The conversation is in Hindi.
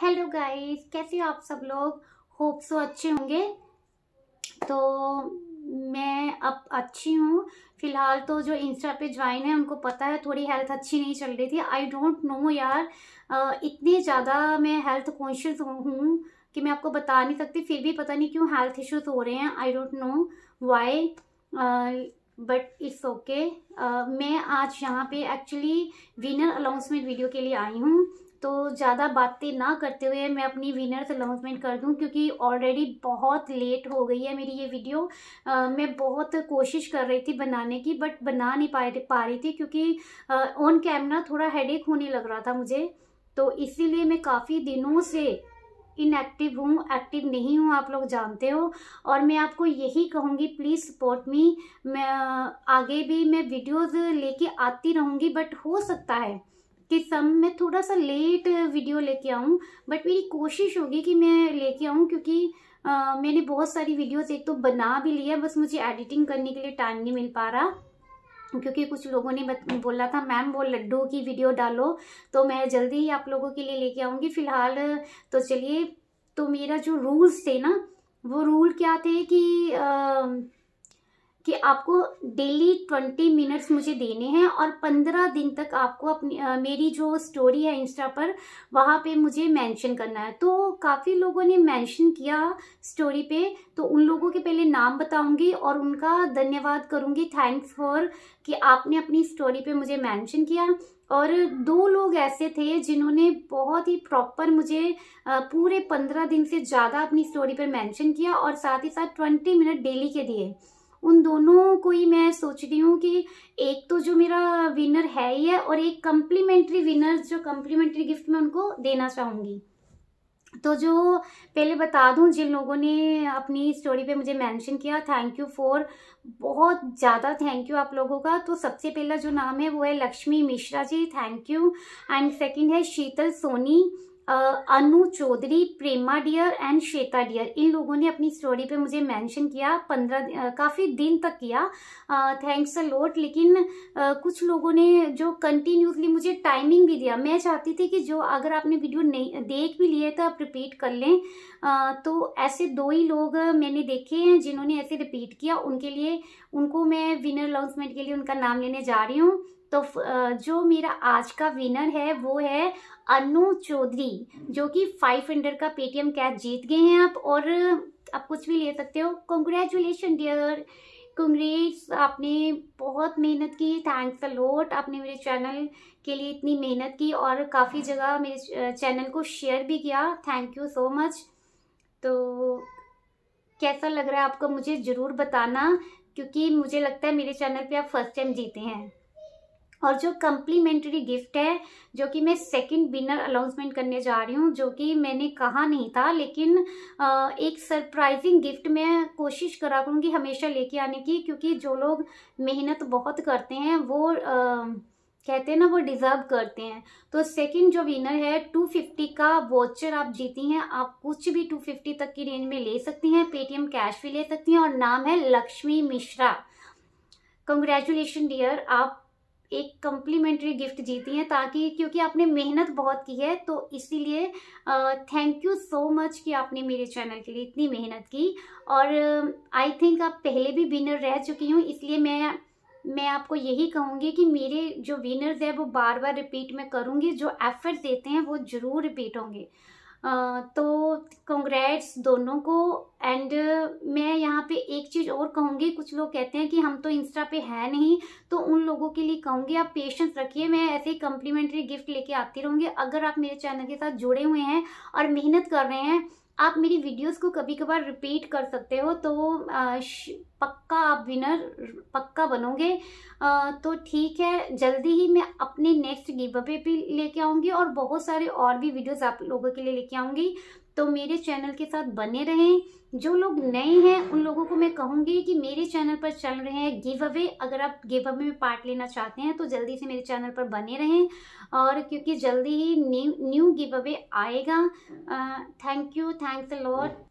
हेलो गाइस कैसे हो आप सब लोग होप सो अच्छे होंगे तो मैं अब अच्छी हूँ फिलहाल तो जो इंस्टा पे ज्वाइन है उनको पता है थोड़ी हेल्थ अच्छी नहीं चल रही थी आई डोंट नो यार इतनी ज़्यादा मैं हेल्थ कॉन्शियस हूँ कि मैं आपको बता नहीं सकती फिर भी पता नहीं क्यों हेल्थ इश्यूज हो रहे हैं I don't know why but it's okay मैं आज यहाँ पे एक्चुअली विनर अनाउंसमेंट वीडियो के लिए आई हूँ तो ज़्यादा बातें ना करते हुए मैं अपनी विनर्स अनाउंसमेंट कर दूं क्योंकि ऑलरेडी बहुत लेट हो गई है मेरी ये वीडियो आ, मैं बहुत कोशिश कर रही थी बनाने की बट बना नहीं पा पा रही थी क्योंकि ऑन कैमरा थोड़ा हेडेक होने लग रहा था मुझे तो इसीलिए मैं काफ़ी दिनों से इनएक्टिव हूँ एक्टिव नहीं हूँ आप लोग जानते हो और मैं आपको यही कहूँगी प्लीज़ सपोर्ट मी मैं आगे भी मैं वीडियोज़ लेके आती रहूँगी बट हो सकता है कि सम मैं थोड़ा सा लेट वीडियो लेके आऊँ बट मेरी कोशिश होगी कि मैं लेके आऊँ क्योंकि Uh, मैंने बहुत सारी वीडियोस एक तो बना भी लिया बस मुझे एडिटिंग करने के लिए टाइम नहीं मिल पा रहा क्योंकि कुछ लोगों ने बोला था मैम वो लड्डू की वीडियो डालो तो मैं जल्दी ही आप लोगों के लिए लेके आऊँगी फ़िलहाल तो चलिए तो मेरा जो रूल्स थे ना वो रूल क्या थे कि आ, कि आपको डेली ट्वेंटी मिनट्स मुझे देने हैं और पंद्रह दिन तक आपको अपनी आ, मेरी जो स्टोरी है इंस्टा पर वहाँ पे मुझे मेंशन करना है तो काफ़ी लोगों ने मेंशन किया स्टोरी पे तो उन लोगों के पहले नाम बताऊंगी और उनका धन्यवाद करूंगी थैंक्स फॉर कि आपने अपनी स्टोरी पे मुझे मेंशन किया और दो लोग ऐसे थे जिन्होंने बहुत ही प्रॉपर मुझे पूरे पंद्रह दिन से ज़्यादा अपनी स्टोरी पर मैंशन किया और साथ ही साथ ट्वेंटी मिनट डेली के दिए उन दोनों को ही मैं सोच रही हूँ कि एक तो जो मेरा विनर है ही है और एक कम्प्लीमेंट्री विनर जो कम्प्लीमेंट्री गिफ्ट मैं उनको देना चाहूँगी तो जो पहले बता दूँ जिन लोगों ने अपनी स्टोरी पे मुझे मेंशन किया थैंक यू फॉर बहुत ज़्यादा थैंक यू आप लोगों का तो सबसे पहला जो नाम है वो है Lakshmi Mishra ji thank you and second है Sheetal Soni Anu Chaudhary Prema dear and Shweta dear इन लोगों ने अपनी स्टोरी पे मुझे मेंशन किया पंद्रह काफ़ी दिन तक किया थैंक्स अ लोट लेकिन आ, कुछ लोगों ने जो कंटिन्यूसली मुझे टाइमिंग भी दिया मैं चाहती थी कि जो अगर आपने वीडियो नहीं देख भी लिए तो आप रिपीट कर लें आ, तो ऐसे दो ही लोग मैंने देखे हैं जिन्होंने ऐसे रिपीट किया उनके लिए उनको मैं विनर अनाउंसमेंट के लिए उनका नाम लेने जा रही हूँ तो जो मेरा आज का विनर है वो है अनु चौधरी जो कि फाइव हंड्रेड का पेटीएम कैश जीत गए हैं आप और आप कुछ भी ले सकते हो कॉन्ग्रेचुलेशन डियर कॉन्ग्रेट्स आपने बहुत मेहनत की थैंक्स अ लोट आपने मेरे चैनल के लिए इतनी मेहनत की और काफ़ी जगह मेरे चैनल को शेयर भी किया थैंक यू सो मच तो कैसा लग रहा है आपको मुझे ज़रूर बताना क्योंकि मुझे लगता है मेरे चैनल पे आप फर्स्ट टाइम जीते हैं और जो कम्प्लीमेंट्री गिफ्ट है जो कि मैं सेकंड विनर अनाउंसमेंट करने जा रही हूँ जो कि मैंने कहा नहीं था लेकिन एक सरप्राइजिंग गिफ्ट मैं कोशिश करा करूँगी हमेशा लेके आने की क्योंकि जो लोग मेहनत बहुत करते हैं वो आ, कहते हैं ना वो डिज़र्व करते हैं तो सेकंड जो विनर है 250 का वॉचर आप जीती हैं आप कुछ भी 250 तक की रेंज में ले सकती हैं पेटीएम कैश भी ले सकती हैं और नाम है लक्ष्मी मिश्रा कंग्रेचुलेशन डियर आप एक कम्प्लीमेंट्री गिफ्ट जीती हैं ताकि क्योंकि आपने मेहनत बहुत की है तो इसीलिए थैंक यू सो मच कि आपने मेरे चैनल के लिए इतनी मेहनत की और आई uh, थिंक आप पहले भी विनर रह चुकी हूँ इसलिए मैं मैं आपको यही कहूँगी कि मेरे जो विनर्स हैं वो बार बार रिपीट में करूँगी जो एफर्ट देते हैं वो ज़रूर रिपीट होंगे तो कॉन्ग्रेट्स दोनों को एंड मैं यहाँ पे एक चीज़ और कहूँगी कुछ लोग कहते हैं कि हम तो इंस्टा पे है नहीं तो उन लोगों के लिए कहूँगी आप पेशेंस रखिए मैं ऐसे ही कम्प्लीमेंट्री गिफ्ट लेके आती रहूँगी अगर आप मेरे चैनल के साथ जुड़े हुए हैं और मेहनत कर रहे हैं आप मेरी वीडियोस को कभी कभार रिपीट कर सकते हो तो वो पक्का आप विनर पक्का बनोगे तो ठीक है जल्दी ही मैं अपने नेक्स्ट गिव अवे भी लेके आऊँगी और बहुत सारे और भी वीडियोस आप लोगों के लिए लेके आऊँगी तो मेरे चैनल के साथ बने रहें जो लोग नए हैं उन लोगों को मैं कहूँगी कि मेरे चैनल पर चल रहे हैं गिव अवे अगर आप गिव अवे में पार्ट लेना चाहते हैं तो जल्दी से मेरे चैनल पर बने रहें और क्योंकि जल्दी ही न्यू न्यू गिव अवे आएगा thank you thanks a lot